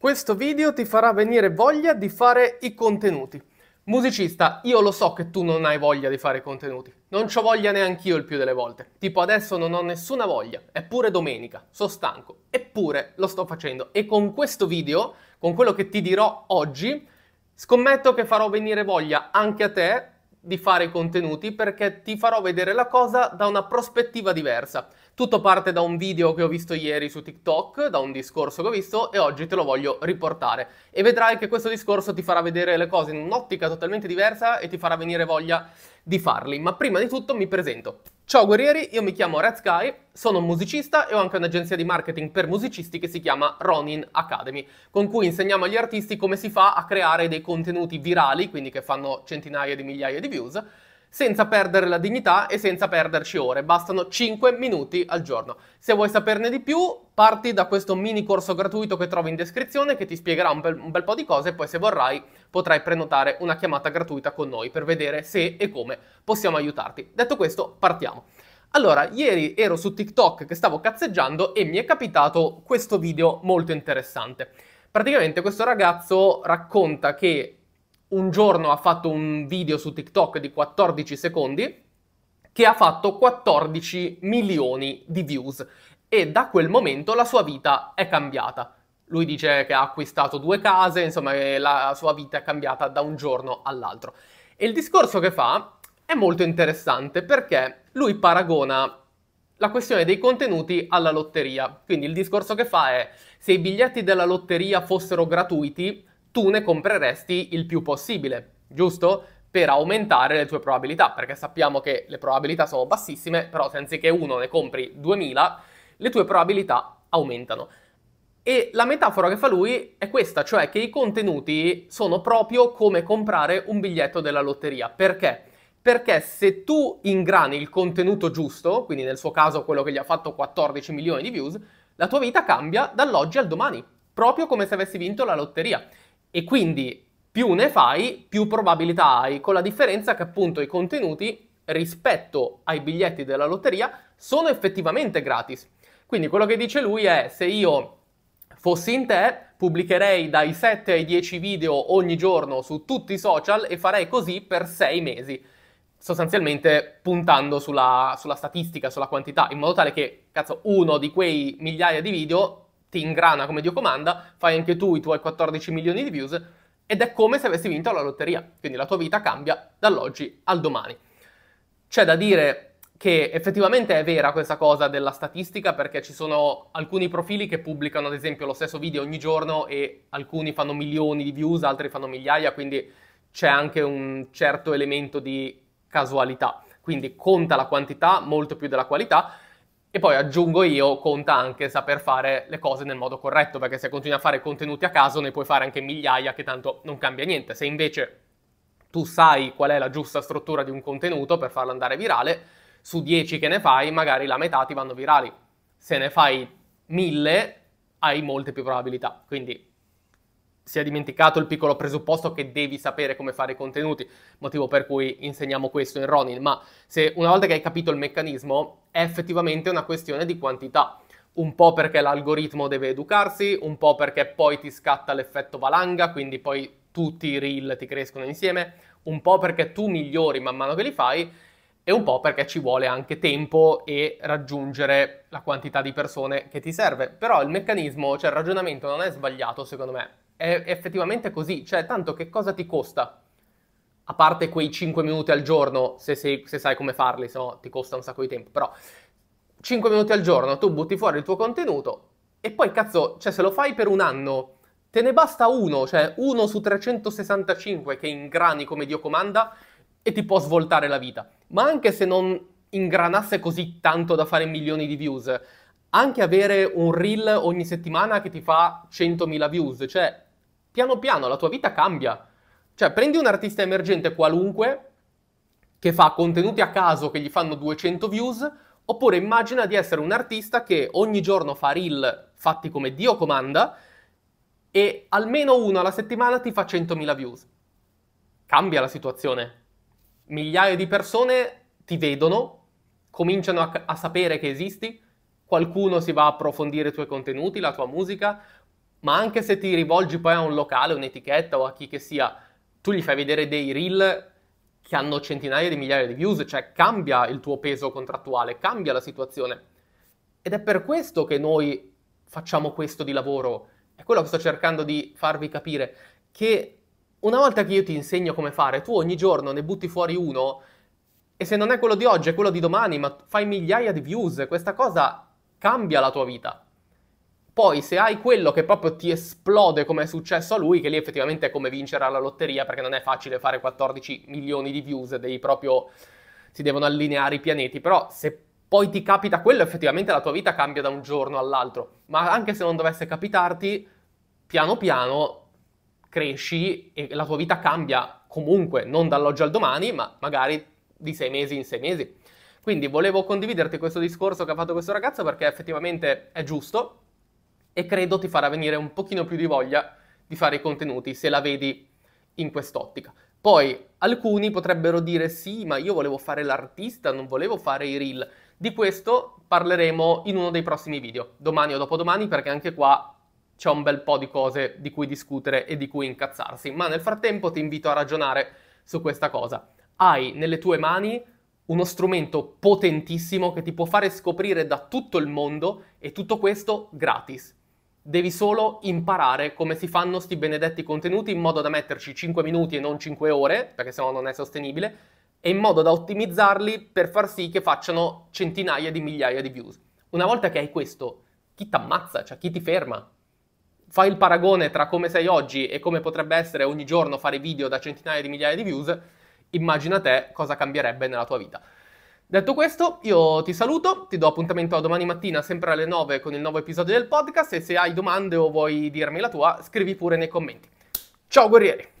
Questo video ti farà venire voglia di fare i contenuti. Musicista, io lo so che tu non hai voglia di fare i contenuti. Non ho voglia neanch'io il più delle volte. Tipo adesso non ho nessuna voglia, è pure domenica, sono stanco, eppure lo sto facendo. E con questo video, con quello che ti dirò oggi, scommetto che farò venire voglia anche a te di fare i contenuti perché ti farò vedere la cosa da una prospettiva diversa. Tutto parte da un video che ho visto ieri su TikTok, da un discorso che ho visto e oggi te lo voglio riportare. E vedrai che questo discorso ti farà vedere le cose in un'ottica totalmente diversa e ti farà venire voglia di farli. Ma prima di tutto mi presento. Ciao guerrieri, io mi chiamo Red Sky, sono un musicista e ho anche un'agenzia di marketing per musicisti che si chiama Ronin Academy, con cui insegniamo agli artisti come si fa a creare dei contenuti virali, quindi che fanno centinaia di migliaia di views, senza perdere la dignità e senza perderci ore. Bastano 5 minuti al giorno. Se vuoi saperne di più, parti da questo mini corso gratuito che trovi in descrizione che ti spiegherà un bel, un bel po' di cose e poi se vorrai potrai prenotare una chiamata gratuita con noi per vedere se e come possiamo aiutarti. Detto questo, partiamo. Allora, ieri ero su TikTok che stavo cazzeggiando e mi è capitato questo video molto interessante. Praticamente questo ragazzo racconta che un giorno ha fatto un video su TikTok di 14 secondi che ha fatto 14 milioni di views e da quel momento la sua vita è cambiata. Lui dice che ha acquistato due case, insomma la sua vita è cambiata da un giorno all'altro. E il discorso che fa è molto interessante perché lui paragona la questione dei contenuti alla lotteria. Quindi il discorso che fa è se i biglietti della lotteria fossero gratuiti, tu ne compreresti il più possibile, giusto? Per aumentare le tue probabilità, perché sappiamo che le probabilità sono bassissime, però se anziché uno ne compri 2000, le tue probabilità aumentano. E la metafora che fa lui è questa, cioè che i contenuti sono proprio come comprare un biglietto della lotteria. Perché? Perché se tu ingrani il contenuto giusto, quindi nel suo caso quello che gli ha fatto 14 milioni di views, la tua vita cambia dall'oggi al domani, proprio come se avessi vinto la lotteria e quindi più ne fai, più probabilità hai, con la differenza che appunto i contenuti rispetto ai biglietti della lotteria sono effettivamente gratis. Quindi quello che dice lui è se io fossi in te pubblicherei dai 7 ai 10 video ogni giorno su tutti i social e farei così per 6 mesi, sostanzialmente puntando sulla, sulla statistica, sulla quantità, in modo tale che cazzo, uno di quei migliaia di video ti ingrana come Dio comanda, fai anche tu i tuoi 14 milioni di views ed è come se avessi vinto la lotteria, quindi la tua vita cambia dall'oggi al domani. C'è da dire che effettivamente è vera questa cosa della statistica perché ci sono alcuni profili che pubblicano ad esempio lo stesso video ogni giorno e alcuni fanno milioni di views, altri fanno migliaia, quindi c'è anche un certo elemento di casualità, quindi conta la quantità molto più della qualità e poi aggiungo io, conta anche saper fare le cose nel modo corretto, perché se continui a fare contenuti a caso ne puoi fare anche migliaia che tanto non cambia niente. Se invece tu sai qual è la giusta struttura di un contenuto per farlo andare virale, su 10 che ne fai magari la metà ti vanno virali. Se ne fai 1000 hai molte più probabilità. Quindi si è dimenticato il piccolo presupposto che devi sapere come fare i contenuti, motivo per cui insegniamo questo in Ronin, ma se una volta che hai capito il meccanismo è effettivamente una questione di quantità, un po' perché l'algoritmo deve educarsi, un po' perché poi ti scatta l'effetto valanga, quindi poi tutti i reel ti crescono insieme, un po' perché tu migliori man mano che li fai e un po' perché ci vuole anche tempo e raggiungere la quantità di persone che ti serve. Però il meccanismo, cioè il ragionamento non è sbagliato secondo me è effettivamente così, cioè tanto che cosa ti costa? A parte quei 5 minuti al giorno, se, sei, se sai come farli, se no ti costa un sacco di tempo, però 5 minuti al giorno tu butti fuori il tuo contenuto e poi cazzo, cioè se lo fai per un anno, te ne basta uno, cioè uno su 365 che ingrani come Dio comanda e ti può svoltare la vita. Ma anche se non ingranasse così tanto da fare milioni di views, anche avere un reel ogni settimana che ti fa 100.000 views, cioè piano piano la tua vita cambia. Cioè, prendi un artista emergente qualunque che fa contenuti a caso che gli fanno 200 views, oppure immagina di essere un artista che ogni giorno fa reel fatti come Dio comanda e almeno uno alla settimana ti fa 100.000 views. Cambia la situazione. Migliaia di persone ti vedono, cominciano a, a sapere che esisti, qualcuno si va a approfondire i tuoi contenuti, la tua musica, ma anche se ti rivolgi poi a un locale, un'etichetta o a chi che sia, tu gli fai vedere dei reel che hanno centinaia di migliaia di views, cioè cambia il tuo peso contrattuale, cambia la situazione. Ed è per questo che noi facciamo questo di lavoro, è quello che sto cercando di farvi capire, che una volta che io ti insegno come fare, tu ogni giorno ne butti fuori uno e se non è quello di oggi è quello di domani, ma fai migliaia di views, questa cosa cambia la tua vita. Poi se hai quello che proprio ti esplode come è successo a lui, che lì effettivamente è come vincere alla lotteria perché non è facile fare 14 milioni di views, devi proprio, si devono allineare i pianeti, però se poi ti capita quello effettivamente la tua vita cambia da un giorno all'altro, ma anche se non dovesse capitarti, piano piano cresci e la tua vita cambia comunque, non dall'oggi al domani, ma magari di sei mesi in sei mesi. Quindi volevo condividerti questo discorso che ha fatto questo ragazzo perché effettivamente è giusto, e credo ti farà venire un pochino più di voglia di fare i contenuti se la vedi in quest'ottica. Poi alcuni potrebbero dire sì, ma io volevo fare l'artista, non volevo fare i reel. Di questo parleremo in uno dei prossimi video, domani o dopodomani, perché anche qua c'è un bel po' di cose di cui discutere e di cui incazzarsi. Ma nel frattempo ti invito a ragionare su questa cosa. Hai nelle tue mani uno strumento potentissimo che ti può fare scoprire da tutto il mondo e tutto questo gratis devi solo imparare come si fanno sti benedetti contenuti in modo da metterci 5 minuti e non 5 ore, perché sennò non è sostenibile, e in modo da ottimizzarli per far sì che facciano centinaia di migliaia di views. Una volta che hai questo, chi ti ammazza, cioè chi ti ferma? Fai il paragone tra come sei oggi e come potrebbe essere ogni giorno fare video da centinaia di migliaia di views, immagina te cosa cambierebbe nella tua vita. Detto questo, io ti saluto, ti do appuntamento a domani mattina sempre alle 9 con il nuovo episodio del podcast e se hai domande o vuoi dirmi la tua, scrivi pure nei commenti. Ciao guerrieri!